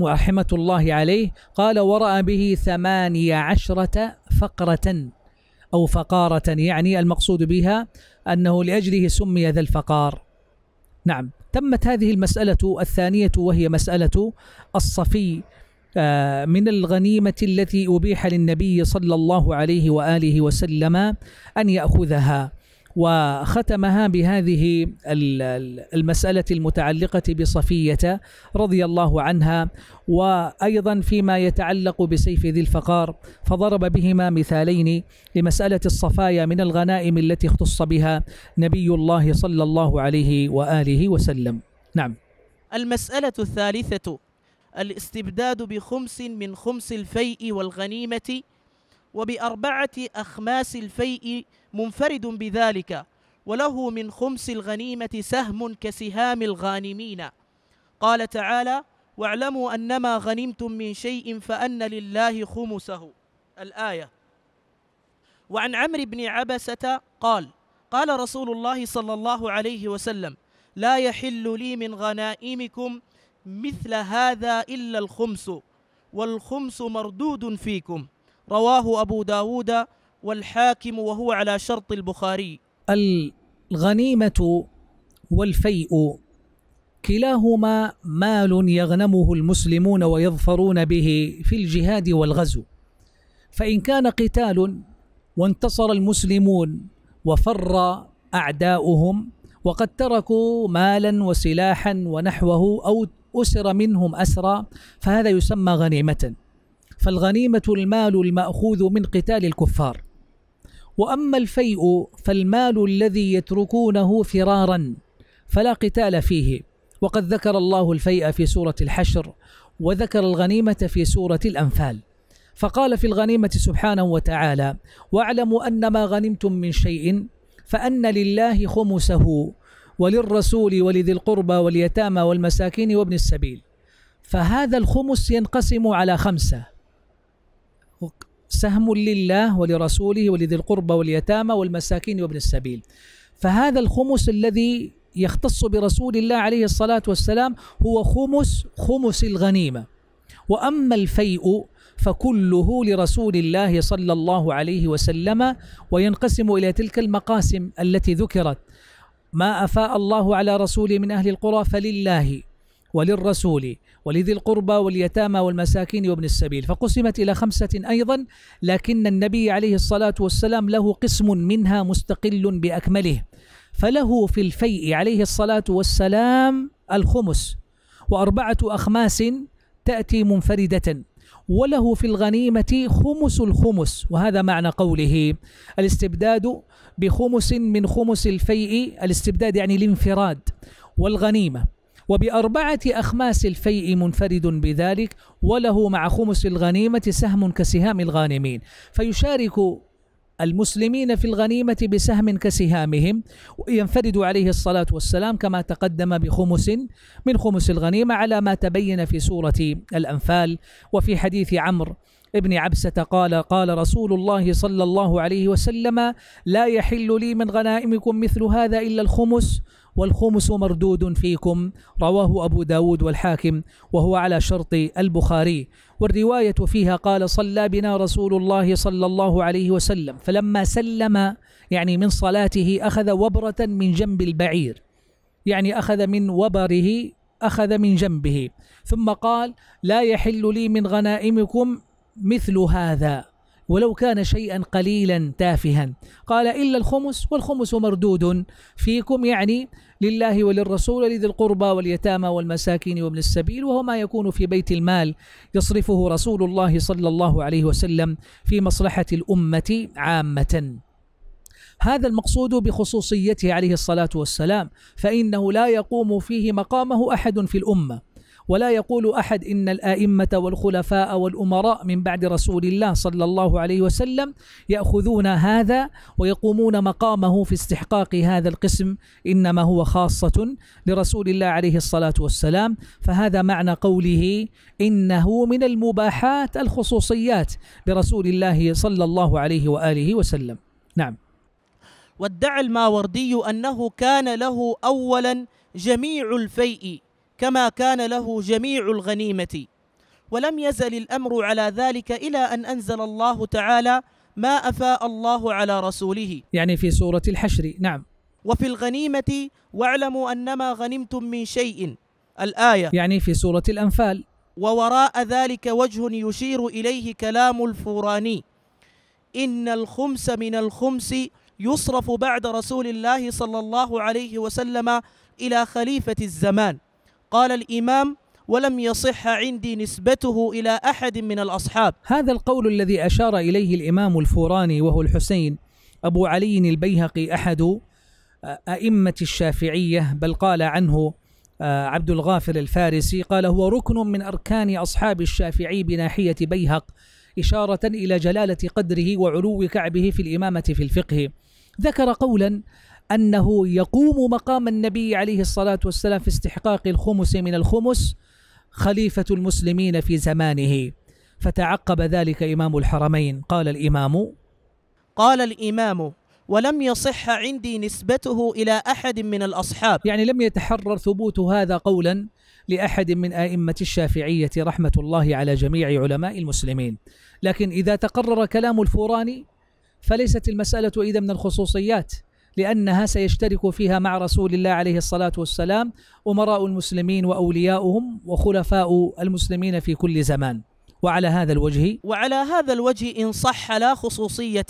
Speaker 1: رحمة الله عليه قال ورأى به ثمانية عشرة فقرة أو فقارة يعني المقصود بها أنه لأجله سمي ذا الفقار نعم تمت هذه المسألة الثانية وهي مسألة الصفي آه، من الغنيمة التي أبيح للنبي صلى الله عليه وآله وسلم أن يأخذها وختمها بهذه المسألة المتعلقة بصفية رضي الله عنها وأيضا فيما يتعلق بسيف ذي الفقار فضرب بهما مثالين لمسألة الصفايا من الغنائم التي اختص بها نبي الله صلى الله عليه وآله وسلم نعم
Speaker 2: المسألة الثالثة الاستبداد بخمس من خمس الفيء والغنيمة وبأربعة أخماس الفيء منفرد بذلك وله من خمس الغنيمة سهم كسهام الغانمين قال تعالى واعلموا أنما غنمتم من شيء فأن لله خمسه الآية وعن عمرو بن عبسة قال قال رسول الله صلى الله عليه وسلم لا يحل لي من غنائمكم مثل هذا إلا الخمس والخمس مردود فيكم رواه أبو داود والحاكم وهو على شرط البخاري الغنيمة والفيء كلاهما مال
Speaker 1: يغنمه المسلمون ويظفرون به في الجهاد والغزو فإن كان قتال وانتصر المسلمون وفر أعداؤهم وقد تركوا مالا وسلاحا ونحوه أو أسر منهم أسرى فهذا يسمى غنيمة فالغنيمة المال المأخوذ من قتال الكفار وأما الفيء فالمال الذي يتركونه فرارا فلا قتال فيه وقد ذكر الله الفيء في سورة الحشر وذكر الغنيمة في سورة الأنفال فقال في الغنيمة سبحانه وتعالى: واعلموا أن ما غنمتم من شيء فأن لله خمسه وللرسول ولذي القربى واليتامى والمساكين وابن السبيل فهذا الخمس ينقسم على خمسة سهم لله ولرسوله ولذي القربى واليتامى والمساكين وابن السبيل فهذا الخمس الذي يختص برسول الله عليه الصلاة والسلام هو خمس خمس الغنيمة وأما الفيء فكله لرسول الله صلى الله عليه وسلم وينقسم إلى تلك المقاسم التي ذكرت ما أفاء الله على رسول من أهل القرى فلله وللرسول ولذي القربى واليتامى والمساكين وابن السبيل فقسمت إلى خمسة أيضا لكن النبي عليه الصلاة والسلام له قسم منها مستقل بأكمله فله في الفيء عليه الصلاة والسلام الخمس وأربعة أخماس تأتي منفردة وله في الغنيمة خمس الخمس وهذا معنى قوله الاستبداد بخمس من خمس الفيء الاستبداد يعني الانفراد والغنيمة وبأربعة أخماس الفيء منفرد بذلك وله مع خمس الغنيمة سهم كسهام الغانمين فيشارك المسلمين في الغنيمة بسهم كسهامهم ينفرد عليه الصلاة والسلام كما تقدم بخمس من خمس الغنيمة على ما تبين في سورة الأنفال وفي حديث عمرو ابن عبسة قال قال رسول الله صلى الله عليه وسلم لا يحل لي من غنائمكم مثل هذا إلا الخمس والخمس مردود فيكم رواه أبو داود والحاكم وهو على شرط البخاري والرواية فيها قال صلى بنا رسول الله صلى الله عليه وسلم فلما سلم يعني من صلاته أخذ وبرة من جنب البعير يعني أخذ من وبره أخذ من جنبه ثم قال لا يحل لي من غنائمكم مثل هذا ولو كان شيئا قليلا تافها قال إلا الخمس والخمس مردود فيكم يعني لله وللرسول لذي القربى واليتامى والمساكين وابن السبيل وهو ما يكون في بيت المال يصرفه رسول الله صلى الله عليه وسلم في مصلحة الأمة عامةً هذا المقصود بخصوصيته عليه الصلاه والسلام فانه لا يقوم فيه مقامه احد في الامه ولا يقول احد ان الائمه والخلفاء والامراء من بعد رسول الله صلى الله عليه وسلم ياخذون هذا ويقومون مقامه في استحقاق هذا القسم انما هو خاصه لرسول الله عليه الصلاه والسلام فهذا معنى قوله انه من المباحات الخصوصيات برسول الله صلى الله عليه واله وسلم نعم
Speaker 2: وادعى الماوردي انه كان له اولا جميع الفيء كما كان له جميع الغنيمة ولم يزل الأمر على ذلك إلى أن أنزل الله تعالى ما أفاء الله على رسوله يعني في سورة الحشر نعم وفي الغنيمة واعلموا أنما غنمتم من شيء الآية يعني في سورة الأنفال ووراء ذلك وجه يشير إليه كلام الفوراني إن الخمس من الخمس يصرف بعد رسول الله صلى الله عليه وسلم إلى خليفة الزمان قال الإمام ولم يصح عندي نسبته إلى أحد من الأصحاب هذا القول الذي أشار إليه
Speaker 1: الإمام الفوراني وهو الحسين أبو علي البيهقي أحد أئمة الشافعية بل قال عنه آه، عبد الغافر الفارسي قال هو ركن من أركان أصحاب الشافعي بناحية بيهق إشارة إلى جلالة قدره وعلو كعبه في الإمامة في الفقه ذكر قولا أنه يقوم مقام النبي عليه الصلاة والسلام في استحقاق الخمس من الخمس خليفة المسلمين في زمانه فتعقب ذلك إمام الحرمين قال الإمام قال الإمام ولم يصح عندي نسبته إلى أحد من الأصحاب يعني لم يتحرر ثبوت هذا قولا لأحد من آئمة الشافعية رحمة الله على جميع علماء المسلمين لكن إذا تقرر كلام الفوراني فليست المسألة إذا من الخصوصيات لأنها سيشترك فيها مع رسول الله عليه الصلاة والسلام أمراء المسلمين وأولياؤهم وخلفاء
Speaker 2: المسلمين في كل زمان وعلى هذا الوجه وعلى هذا الوجه إن صح لا خصوصية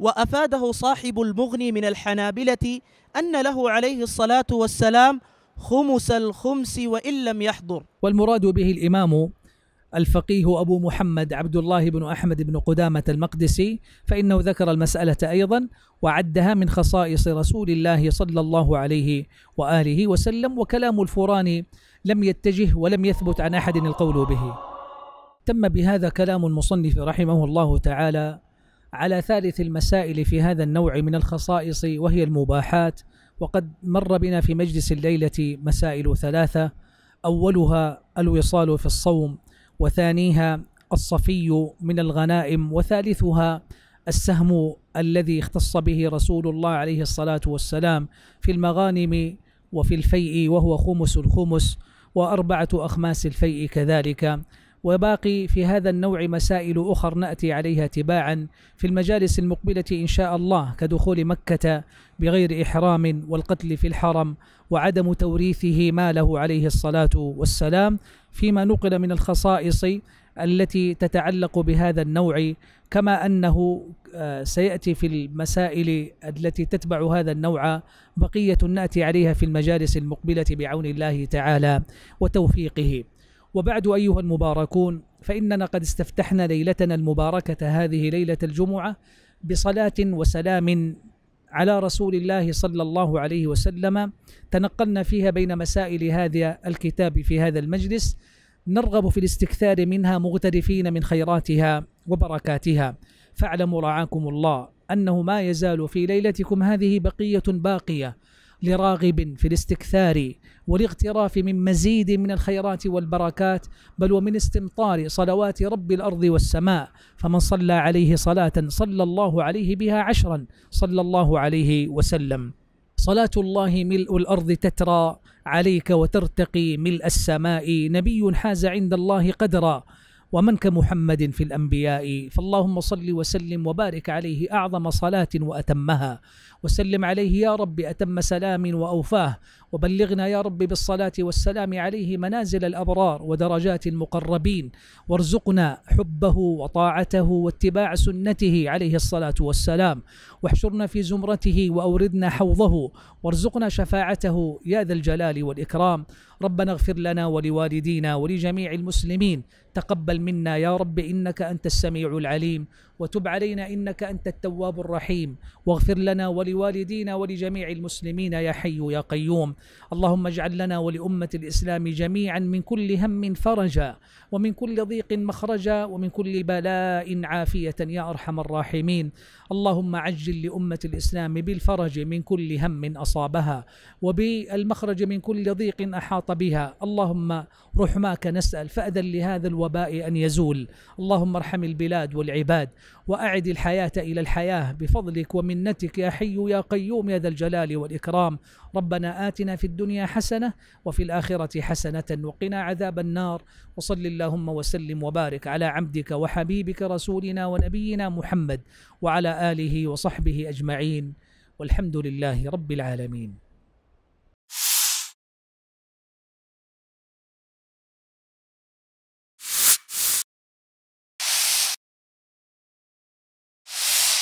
Speaker 2: وأفاده صاحب المغني من الحنابلة أن له عليه الصلاة والسلام خمس الخمس وإن لم يحضر والمراد
Speaker 1: به الإمام الفقيه أبو محمد عبد الله بن أحمد بن قدامة المقدسي فإنه ذكر المسألة أيضا وعدها من خصائص رسول الله صلى الله عليه وآله وسلم وكلام الفوراني لم يتجه ولم يثبت عن أحد القول به تم بهذا كلام المصنف رحمه الله تعالى على ثالث المسائل في هذا النوع من الخصائص وهي المباحات وقد مر بنا في مجلس الليلة مسائل ثلاثة أولها الوصال في الصوم وثانيها الصفي من الغنائم وثالثها السهم الذي اختص به رسول الله عليه الصلاه والسلام في المغانم وفي الفيء وهو خمس الخمس واربعه اخماس الفيء كذلك وباقي في هذا النوع مسائل أخر نأتي عليها تباعا في المجالس المقبلة إن شاء الله كدخول مكة بغير إحرام والقتل في الحرم وعدم توريثه ماله عليه الصلاة والسلام فيما نقل من الخصائص التي تتعلق بهذا النوع كما انه آه، سياتي في المسائل التي تتبع هذا النوع بقيه ناتي عليها في المجالس المقبله بعون الله تعالى وتوفيقه. وبعد ايها المباركون فاننا قد استفتحنا ليلتنا المباركه هذه ليله الجمعه بصلاه وسلام على رسول الله صلى الله عليه وسلم تنقلنا فيها بين مسائل هذا الكتاب في هذا المجلس نرغب في الاستكثار منها مغترفين من خيراتها وبركاتها فاعلموا رعاكم الله انه ما يزال في ليلتكم هذه بقيه باقيه لراغب في الاستكثار والاغتراف من مزيد من الخيرات والبركات بل ومن استمطار صلوات رب الارض والسماء فمن صلى عليه صلاه صلى الله عليه بها عشرا صلى الله عليه وسلم صلاة الله ملء الأرض تترى عليك وترتقي ملء السماء نبي حاز عند الله قدرا ومن كمحمد في الانبياء فاللهم صل وسلم وبارك عليه اعظم صلاه واتمها وسلم عليه يا رب اتم سلام واوفاه وبلغنا يا رب بالصلاة والسلام عليه منازل الأبرار ودرجات المقربين وارزقنا حبه وطاعته واتباع سنته عليه الصلاة والسلام واحشرنا في زمرته وأوردنا حوضه وارزقنا شفاعته يا ذا الجلال والإكرام ربنا اغفر لنا ولوالدينا ولجميع المسلمين تقبل منا يا رب إنك أنت السميع العليم وتب علينا انك انت التواب الرحيم واغفر لنا ولوالدينا ولجميع المسلمين يا حي يا قيوم اللهم اجعل لنا ولامه الاسلام جميعا من كل هم فرجا ومن كل ضيق مخرجا ومن كل بلاء عافيه يا ارحم الراحمين اللهم عجل لامه الاسلام بالفرج من كل هم اصابها وبالمخرج من كل ضيق احاط بها اللهم رحماك نسال فاذن لهذا الوباء ان يزول اللهم ارحم البلاد والعباد وأعد الحياة إلى الحياة بفضلك ومنتك يا حي يا قيوم يا ذا الجلال والإكرام ربنا آتنا في الدنيا حسنة وفي الآخرة حسنة وقنا عذاب النار وصل اللهم وسلم وبارك على عبدك وحبيبك رسولنا ونبينا محمد وعلى آله وصحبه أجمعين والحمد لله رب العالمين